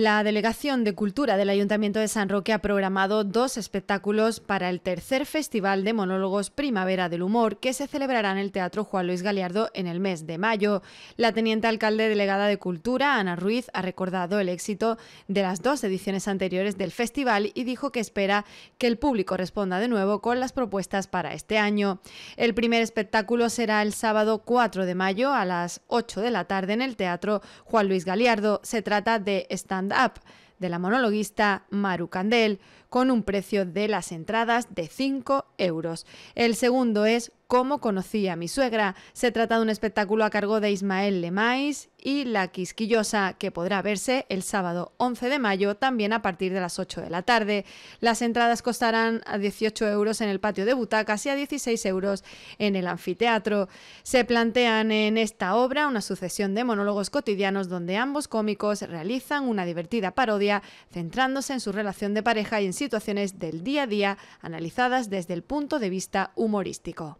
La Delegación de Cultura del Ayuntamiento de San Roque ha programado dos espectáculos para el tercer Festival de Monólogos Primavera del Humor que se celebrará en el Teatro Juan Luis Galiardo en el mes de mayo. La teniente alcalde delegada de Cultura, Ana Ruiz, ha recordado el éxito de las dos ediciones anteriores del festival y dijo que espera que el público responda de nuevo con las propuestas para este año. El primer espectáculo será el sábado 4 de mayo a las 8 de la tarde en el Teatro Juan Luis Galiardo. Se trata de Stand up de la monologuista Maru Candel, con un precio de las entradas de 5 euros. El segundo es Cómo conocí a mi suegra. Se trata de un espectáculo a cargo de Ismael Lemais y La Quisquillosa, que podrá verse el sábado 11 de mayo, también a partir de las 8 de la tarde. Las entradas costarán a 18 euros en el patio de butacas y a 16 euros en el anfiteatro. Se plantean en esta obra una sucesión de monólogos cotidianos donde ambos cómicos realizan una divertida parodia centrándose en su relación de pareja y en situaciones del día a día analizadas desde el punto de vista humorístico.